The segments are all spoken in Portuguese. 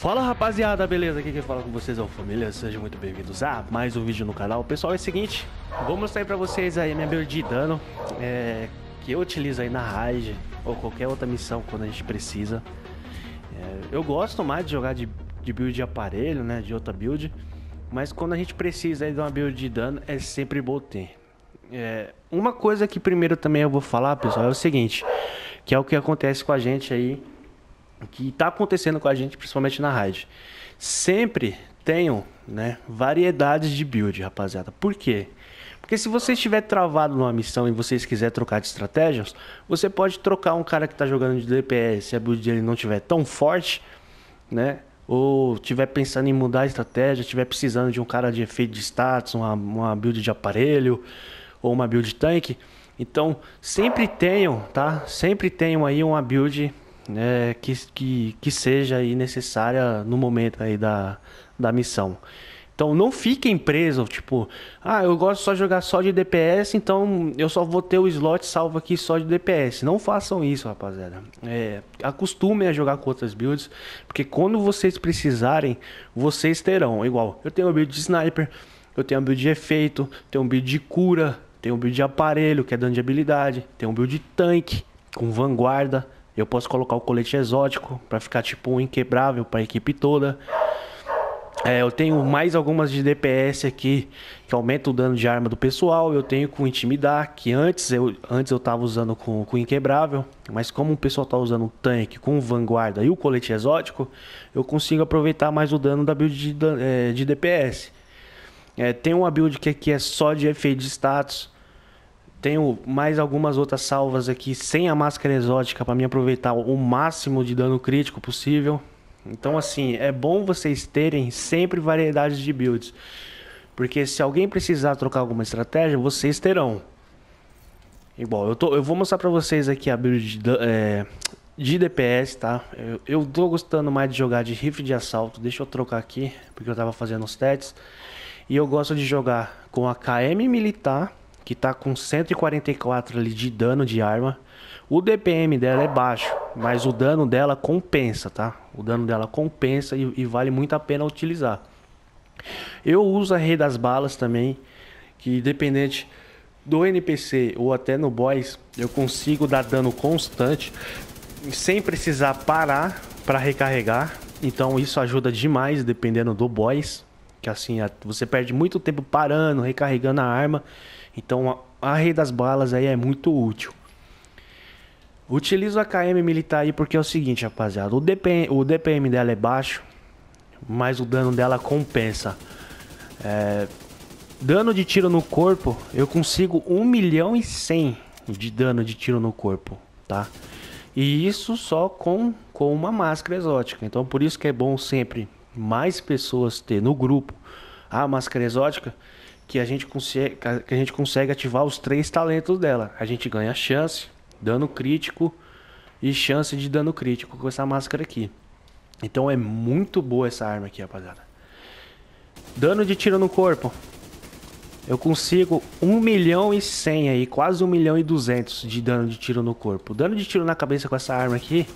Fala rapaziada, beleza? Aqui quem fala com vocês é o Família, sejam muito bem-vindos a mais um vídeo no canal. Pessoal, é o seguinte, vou mostrar aí pra vocês aí a minha build de dano é, que eu utilizo aí na raid ou qualquer outra missão quando a gente precisa. É, eu gosto mais de jogar de, de build de aparelho, né, de outra build, mas quando a gente precisa aí de uma build de dano é sempre bom ter. É, uma coisa que primeiro também eu vou falar, pessoal, é o seguinte, que é o que acontece com a gente aí que está acontecendo com a gente, principalmente na raid. Sempre tenham né, variedades de build, rapaziada. Por quê? Porque se você estiver travado numa missão e vocês quiser trocar de estratégias, você pode trocar um cara que está jogando de DPS, se a build dele não tiver tão forte, né? Ou tiver pensando em mudar a estratégia, tiver precisando de um cara de efeito de status, uma, uma build de aparelho ou uma build tanque. Então, sempre tenham, tá? Sempre tenham aí uma build né, que, que, que seja aí necessária no momento aí da, da missão. Então não fiquem presos, tipo, ah, eu gosto só de jogar só de DPS, então eu só vou ter o slot salvo aqui só de DPS. Não façam isso, rapaziada. É, acostumem a jogar com outras builds, porque quando vocês precisarem, vocês terão. Igual, eu tenho uma build de sniper, eu tenho uma build de efeito, tenho um build de cura, tenho um build de aparelho, que é dano de habilidade, tenho um build de tanque, com vanguarda, eu posso colocar o colete exótico para ficar tipo um inquebrável para a equipe toda. É, eu tenho mais algumas de DPS aqui que aumenta o dano de arma do pessoal. Eu tenho com intimidar, que antes eu antes eu tava usando com, com inquebrável, mas como o pessoal tá usando o tanque com vanguarda e o colete exótico, eu consigo aproveitar mais o dano da build de, é, de DPS. É, tem uma build que aqui é só de efeito de status. Tenho mais algumas outras salvas aqui sem a máscara exótica para me aproveitar o máximo de dano crítico possível. Então, assim, é bom vocês terem sempre variedades de builds. Porque se alguém precisar trocar alguma estratégia, vocês terão. Igual, eu, tô, eu vou mostrar pra vocês aqui a build de, é, de DPS, tá? Eu, eu tô gostando mais de jogar de rifle de assalto. Deixa eu trocar aqui, porque eu tava fazendo os stats. E eu gosto de jogar com a KM militar que tá com 144 ali de dano de arma. O DPM dela é baixo, mas o dano dela compensa, tá? O dano dela compensa e, e vale muito a pena utilizar. Eu uso a rei das balas também, que dependente do NPC ou até no boss, eu consigo dar dano constante sem precisar parar para recarregar. Então isso ajuda demais dependendo do boss, que assim é, você perde muito tempo parando, recarregando a arma então a rede das balas aí é muito útil. Utilizo a KM militar aí porque é o seguinte, rapaziada. O DPM, o DPM dela é baixo, mas o dano dela compensa. É, dano de tiro no corpo, eu consigo 1 milhão e 100 de dano de tiro no corpo, tá? E isso só com, com uma máscara exótica. Então por isso que é bom sempre mais pessoas ter no grupo a máscara exótica que a gente consegue, que a gente consegue ativar os três talentos dela. A gente ganha chance, dano crítico e chance de dano crítico com essa máscara aqui. Então é muito boa essa arma aqui, rapaziada. Dano de tiro no corpo. Eu consigo 1 milhão e 100 aí, quase 1 milhão e 200 de dano de tiro no corpo. Dano de tiro na cabeça com essa arma aqui,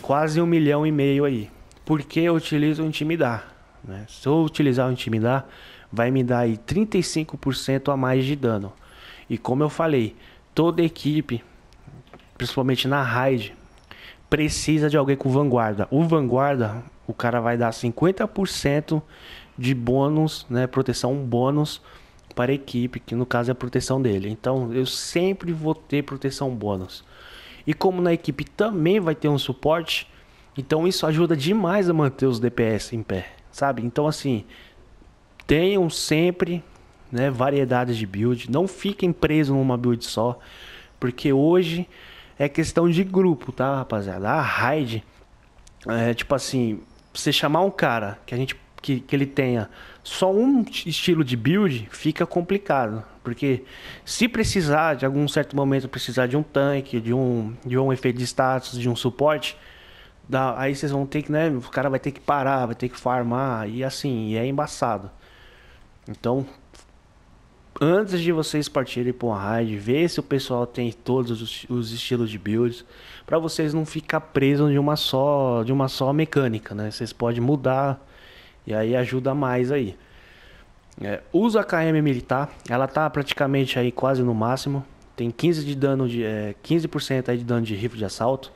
quase 1 milhão e meio aí. Porque eu utilizo intimidar. Né? Se eu utilizar o intimidar, vai me dar aí 35% a mais de dano. E como eu falei, toda equipe, principalmente na raid, precisa de alguém com vanguarda. O vanguarda, o cara vai dar 50% de bônus, né, proteção bônus para a equipe, que no caso é a proteção dele. Então, eu sempre vou ter proteção bônus. E como na equipe também vai ter um suporte, então isso ajuda demais a manter os DPS em pé sabe? Então, assim, tenham sempre né, variedades de build, não fiquem presos numa build só, porque hoje é questão de grupo, tá, rapaziada? A raid, é, tipo assim, você chamar um cara que a gente que, que ele tenha só um estilo de build, fica complicado, porque se precisar de algum certo momento precisar de um tanque, de um de um efeito de status, de um suporte, aí vocês vão ter que, né? O cara vai ter que parar, vai ter que farmar e assim, e é embaçado. Então, antes de vocês partirem para uma raid, ver se o pessoal tem todos os, os estilos de builds, para vocês não ficar presos de uma só, de uma só mecânica, né? Vocês podem mudar e aí ajuda mais aí. É, usa a KM militar, tá? ela tá praticamente aí quase no máximo, tem 15 de dano de é, 15% aí de dano de rifle de assalto.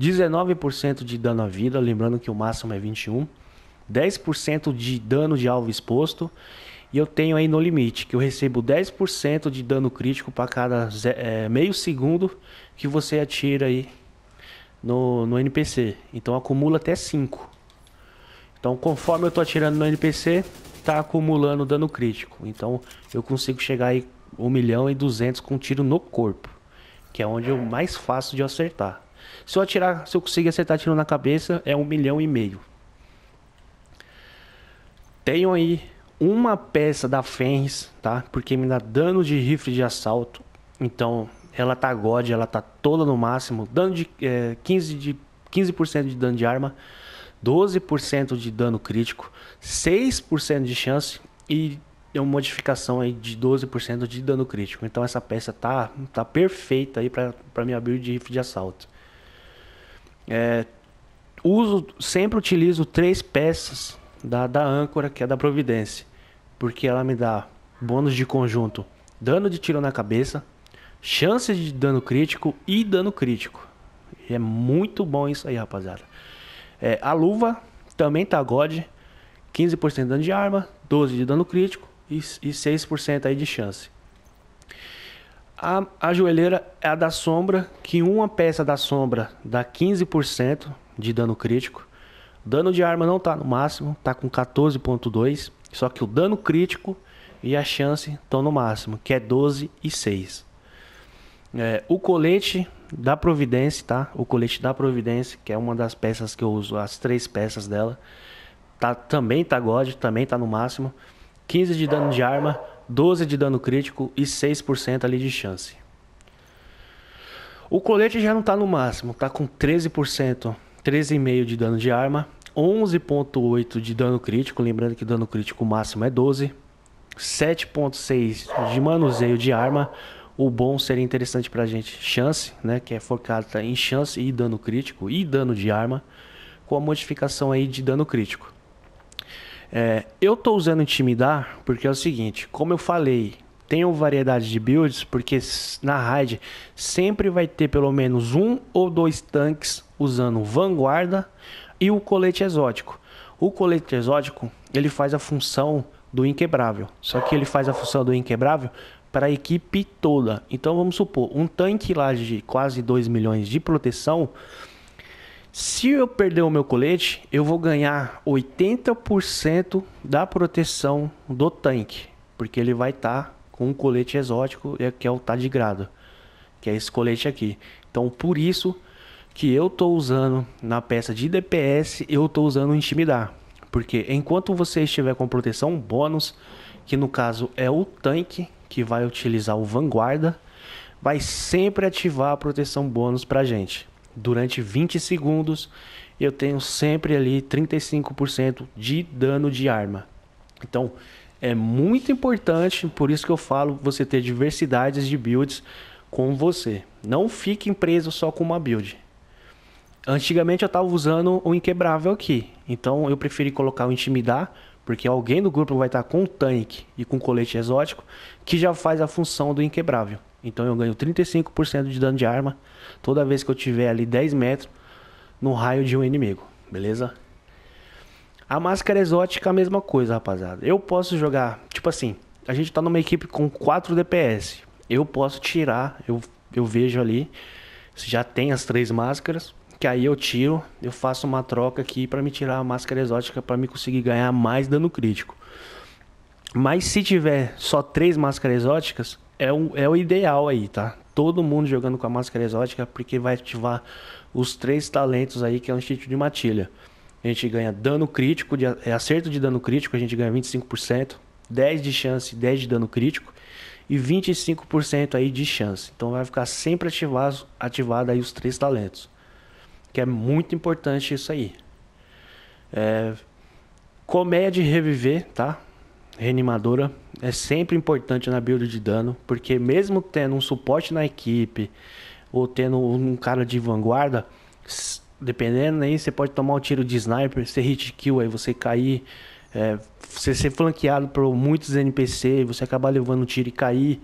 19% de dano à vida, lembrando que o máximo é 21, 10% de dano de alvo exposto e eu tenho aí no limite que eu recebo 10% de dano crítico para cada é, meio segundo que você atira aí no, no NPC. Então acumula até 5. Então conforme eu estou atirando no NPC, está acumulando dano crítico. Então eu consigo chegar aí 1 milhão e 200 com tiro no corpo, que é onde eu mais fácil de acertar. Se eu atirar, se eu conseguir acertar tiro na cabeça, é um milhão e meio. Tenho aí uma peça da Fens, tá? Porque me dá dano de rifle de assalto. Então, ela tá god, ela tá toda no máximo. Dano de é, 15 de 15% de dano de arma, 12% de dano crítico, 6% de chance e é uma modificação aí de 12% de dano crítico. Então essa peça tá tá perfeita aí para minha build de rifle de assalto. É, uso, sempre utilizo três peças da, da âncora, que é da Providência, porque ela me dá bônus de conjunto, dano de tiro na cabeça, chances de dano crítico e dano crítico. E é muito bom isso aí, rapaziada. É, a luva também tá God, 15% de dano de arma, 12% de dano crítico e, e 6% aí de chance. A, a joelheira é a da sombra, que uma peça da sombra dá 15% de dano crítico. Dano de arma não tá no máximo, tá com 14.2, só que o dano crítico e a chance estão no máximo, que é 12 e 6. É, o colete da Providência, tá? O colete da Providência, que é uma das peças que eu uso, as três peças dela, tá também tá god, também tá no máximo. 15 de dano de arma, 12 de dano crítico e 6% ali de chance. O colete já não está no máximo, está com 13%, 13,5% de dano de arma, 11,8% de dano crítico, lembrando que o dano crítico máximo é 12%, 7,6% de manuseio de arma. O bom seria interessante para a gente, chance, né, que é focada em chance e dano crítico e dano de arma, com a modificação aí de dano crítico. É, eu tô usando intimidar porque é o seguinte, como eu falei, tenho variedade de builds, porque na raid sempre vai ter pelo menos um ou dois tanques usando vanguarda e o colete exótico. O colete exótico, ele faz a função do inquebrável, só que ele faz a função do inquebrável para a equipe toda. Então vamos supor, um tanque lá de quase 2 milhões de proteção, se eu perder o meu colete, eu vou ganhar 80% da proteção do tanque, porque ele vai estar tá com um colete exótico, é que é o Tadigrado, tá que é esse colete aqui. Então, por isso que eu estou usando na peça de DPS, eu estou usando Intimidar, porque enquanto você estiver com proteção bônus, que no caso é o tanque que vai utilizar o Vanguarda, vai sempre ativar a proteção bônus para gente durante 20 segundos, eu tenho sempre ali 35% de dano de arma. Então, é muito importante, por isso que eu falo, você ter diversidades de builds com você. Não fique preso só com uma build. Antigamente eu estava usando o inquebrável aqui, então eu preferi colocar o intimidar porque alguém do grupo vai estar com um tanque e com um colete exótico que já faz a função do inquebrável. Então eu ganho 35% de dano de arma toda vez que eu tiver ali 10 metros no raio de um inimigo, beleza? A máscara exótica a mesma coisa, rapaziada. Eu posso jogar, tipo assim, a gente tá numa equipe com 4 DPS. Eu posso tirar, eu, eu vejo ali se já tem as três máscaras. Que aí eu tiro, eu faço uma troca aqui para me tirar a máscara exótica para me conseguir ganhar mais dano crítico. Mas se tiver só três máscaras exóticas, é, um, é o ideal aí, tá? Todo mundo jogando com a máscara exótica, porque vai ativar os três talentos aí, que é o Instinto de Matilha. A gente ganha dano crítico, de, é acerto de dano crítico, a gente ganha 25%, 10 de chance, 10 de dano crítico e 25% aí de chance. Então vai ficar sempre ativado, ativado aí os três talentos que é muito importante isso aí. É, comédia reviver, tá? Reanimadora é sempre importante na build de dano, porque mesmo tendo um suporte na equipe ou tendo um cara de vanguarda, dependendo aí, você pode tomar um tiro de sniper, você hit kill, aí você cair, é, você ser flanqueado por muitos NPC, você acabar levando um tiro e cair.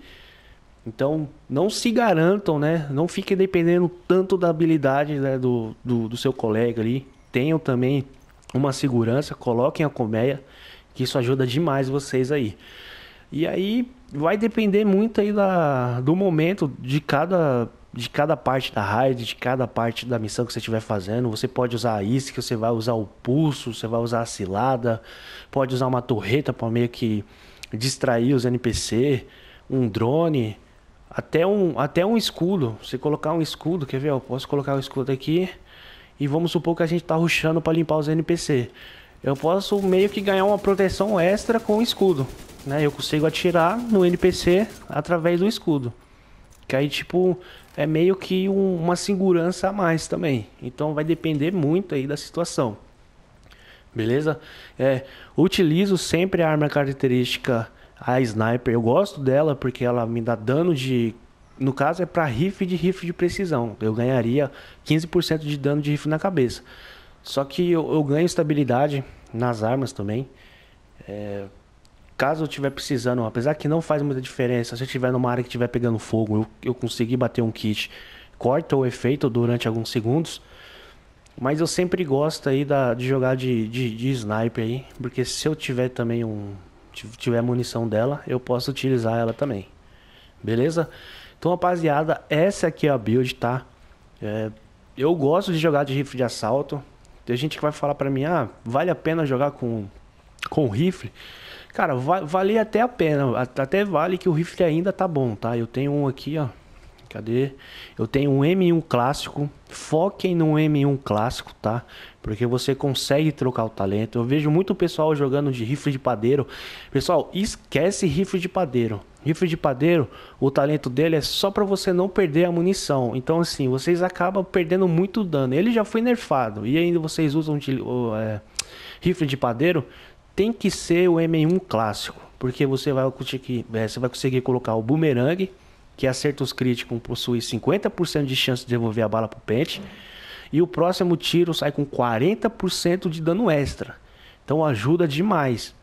Então, não se garantam, né? Não fiquem dependendo tanto da habilidade né, do, do, do seu colega ali. Tenham também uma segurança, coloquem a colmeia, que isso ajuda demais vocês aí. E aí vai depender muito aí da, do momento de cada de cada parte da raid, de cada parte da missão que você estiver fazendo. Você pode usar a que você vai usar o pulso, você vai usar a cilada, pode usar uma torreta para meio que distrair os NPC, um drone, até um, até um escudo. você colocar um escudo, quer ver? Eu posso colocar o um escudo aqui. E vamos supor que a gente tá ruxando para limpar os NPC. Eu posso meio que ganhar uma proteção extra com o escudo. Né? Eu consigo atirar no NPC através do escudo. Que aí, tipo, é meio que um, uma segurança a mais também. Então vai depender muito aí da situação. Beleza? É, utilizo sempre a arma característica a sniper, eu gosto dela porque ela me dá dano de. No caso, é para riff de riff de precisão. Eu ganharia 15% de dano de riff na cabeça. Só que eu, eu ganho estabilidade nas armas também. É, caso eu estiver precisando, apesar que não faz muita diferença, se eu estiver numa área que estiver pegando fogo, eu, eu conseguir bater um kit, corta o efeito durante alguns segundos. Mas eu sempre gosto aí da, de jogar de, de, de sniper aí, porque se eu tiver também um, tiver munição dela, eu posso utilizar ela também. Beleza? Então, rapaziada, essa aqui é a build, tá? É, eu gosto de jogar de rifle de assalto. Tem gente que vai falar pra mim, ah, vale a pena jogar com, com rifle? Cara, va vale até a pena. Até vale que o rifle ainda tá bom, tá? Eu tenho um aqui, ó. Cadê? Eu tenho um M1 clássico. Foquem no M1 clássico, tá? porque você consegue trocar o talento. Eu vejo muito pessoal jogando de rifle de padeiro. Pessoal, esquece rifle de padeiro. Rifle de padeiro, o talento dele é só para você não perder a munição. Então, assim, vocês acabam perdendo muito dano. Ele já foi nerfado e ainda vocês usam de, é, rifle de padeiro. Tem que ser o M1 clássico, porque você vai conseguir, é, você vai conseguir colocar o boomerang, que acerta os críticos, possui 50% de chance de devolver a bala pro pente. Uhum e o próximo tiro sai com 40% de dano extra. Então ajuda demais.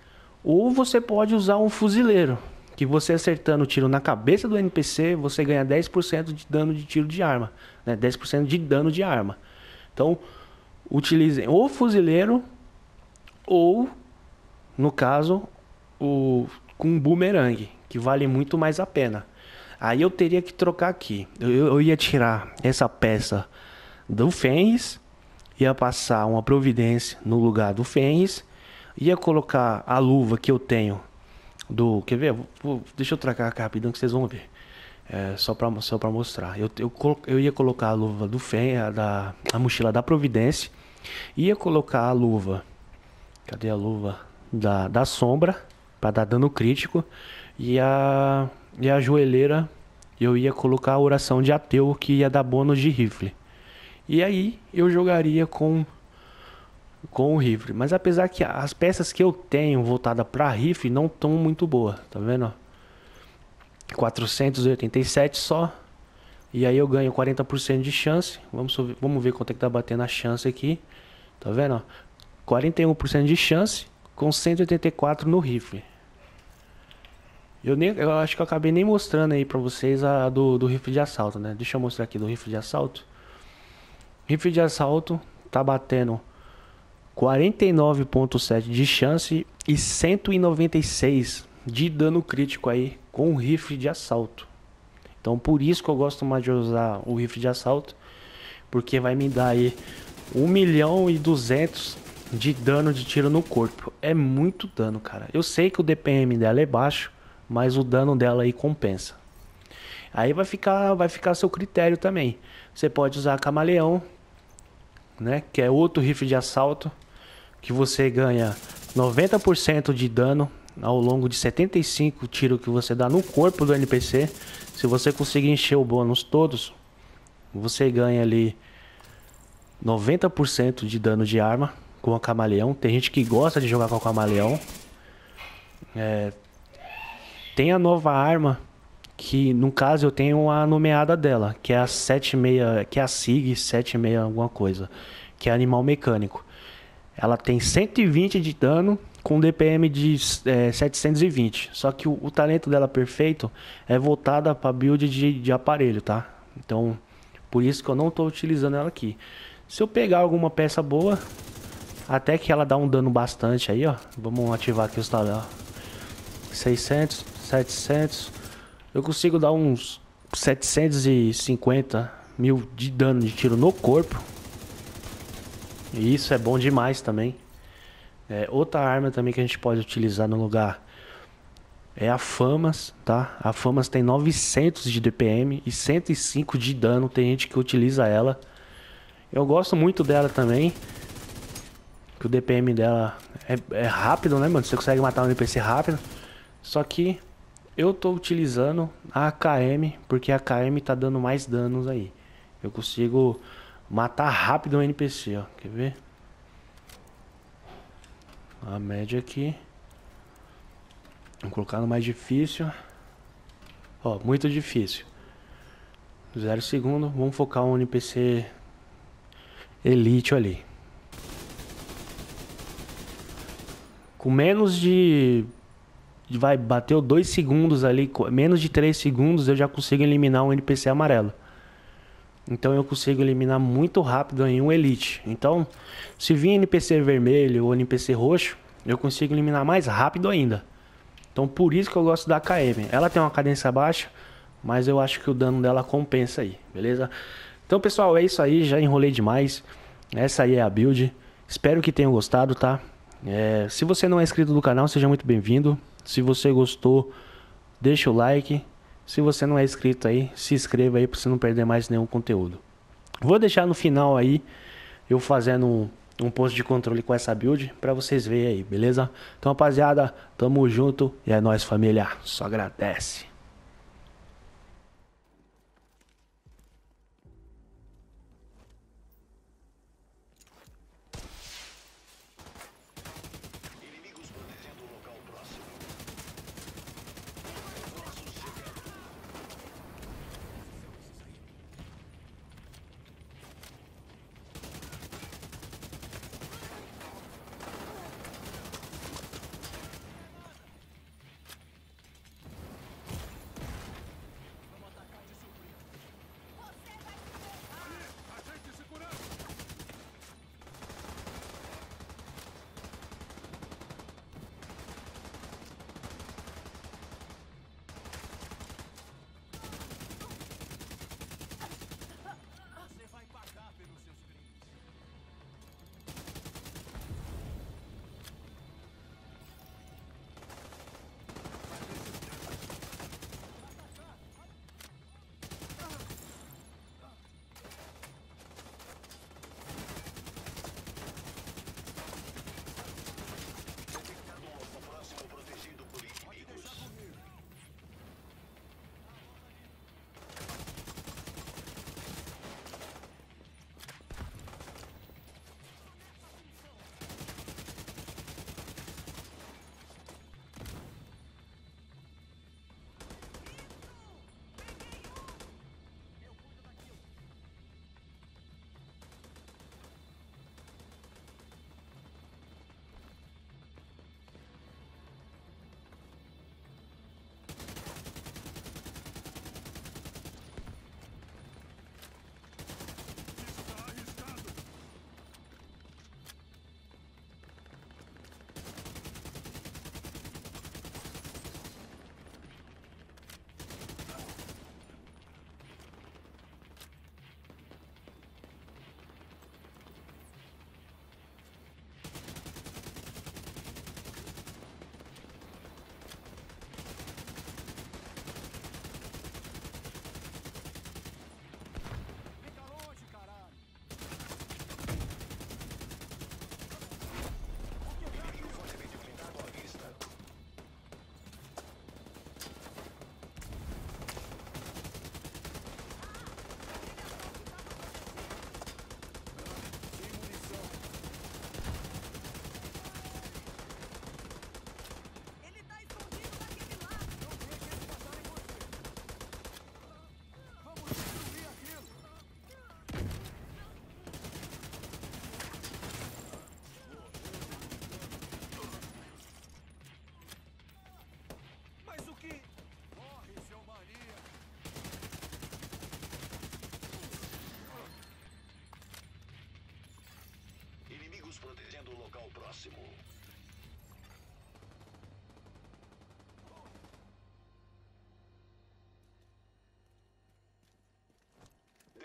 Ou você pode usar um fuzileiro, que você acertando o tiro na cabeça do NPC, você ganha 10% de dano de tiro de arma, né? 10% de dano de arma. Então, utilizem ou fuzileiro ou no caso o com boomerang, que vale muito mais a pena. Aí eu teria que trocar aqui. Eu, eu ia tirar essa peça do Fênix, ia passar uma providência no lugar do Fênix, ia colocar a luva que eu tenho do. Quer ver? Vou, deixa eu tracar aqui rapidão então, que vocês vão ver. É, só para só pra mostrar. Eu, eu, eu ia colocar a luva do Fênix a, da, a mochila da Providência. Ia colocar a luva. Cadê a luva? Da, da sombra. para dar dano crítico. E a, e a joelheira. Eu ia colocar a oração de ateu que ia dar bônus de rifle. E aí eu jogaria com com o rifle. Mas apesar que as peças que eu tenho voltada para rifle não estão muito boas, tá vendo? 487 só. E aí eu ganho 40% de chance. Vamos, vamos ver quanto é que tá batendo a chance aqui. Tá vendo? 41% de chance com 184 no rifle. Eu, nem, eu acho que eu acabei nem mostrando aí pra vocês a do, do rifle de assalto, né? Deixa eu mostrar aqui do rifle de assalto. Rifle de assalto tá batendo 49.7 de chance e 196 de dano crítico aí com o rifle de assalto. Então por isso que eu gosto mais de usar o rifle de assalto, porque vai me dar aí 1 milhão e 200 de dano de tiro no corpo. É muito dano, cara. Eu sei que o DPM dela é baixo, mas o dano dela aí compensa. Aí vai ficar, vai ficar a seu critério também. Você pode usar camaleão, né? Que é outro rifle de assalto que você ganha 90% de dano ao longo de 75 tiros que você dá no corpo do NPC. Se você conseguir encher o bônus todos, você ganha ali 90% de dano de arma com a camaleão. Tem gente que gosta de jogar com a camaleão. É... tem a nova arma que no caso eu tenho a nomeada dela, que é a 76, que é a SIG 76 alguma coisa, que é animal mecânico. Ela tem 120 de dano com DPM de é, 720, só que o, o, talento dela perfeito é voltada para build de, de aparelho, tá? Então, por isso que eu não estou utilizando ela aqui. Se eu pegar alguma peça boa, até que ela dá um dano bastante aí, ó. Vamos ativar aqui os talentos. 600, 700, eu consigo dar uns 750 mil de dano de tiro no corpo. E isso é bom demais também. É, outra arma também que a gente pode utilizar no lugar é a Famas, tá? A Famas tem 900 de DPM e 105 de dano. Tem gente que utiliza ela. Eu gosto muito dela também. Que o DPM dela é, é rápido, né, mano? Você consegue matar um NPC rápido. Só que eu tô utilizando a AKM, porque a AKM tá dando mais danos aí. Eu consigo matar rápido um NPC, ó. Quer ver? A média aqui. Vou colocar no mais difícil. Ó, muito difícil. Zero segundo. Vamos focar um NPC elite ali. Com menos de vai, bateu dois segundos ali, menos de três segundos, eu já consigo eliminar um NPC amarelo. Então eu consigo eliminar muito rápido em um Elite. Então, se vir NPC vermelho ou NPC roxo, eu consigo eliminar mais rápido ainda. Então por isso que eu gosto da KM. Ela tem uma cadência baixa, mas eu acho que o dano dela compensa aí, beleza? Então pessoal, é isso aí, já enrolei demais. Essa aí é a build. Espero que tenham gostado, tá? É, se você não é inscrito do canal, seja muito bem-vindo. Se você gostou, deixa o like. Se você não é inscrito aí, se inscreva aí para você não perder mais nenhum conteúdo. Vou deixar no final aí eu fazendo um, um post de controle com essa build para vocês verem aí, beleza? Então, rapaziada, tamo junto e é nós família. Só agradece.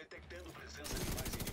Detectando presença de mais inimigos.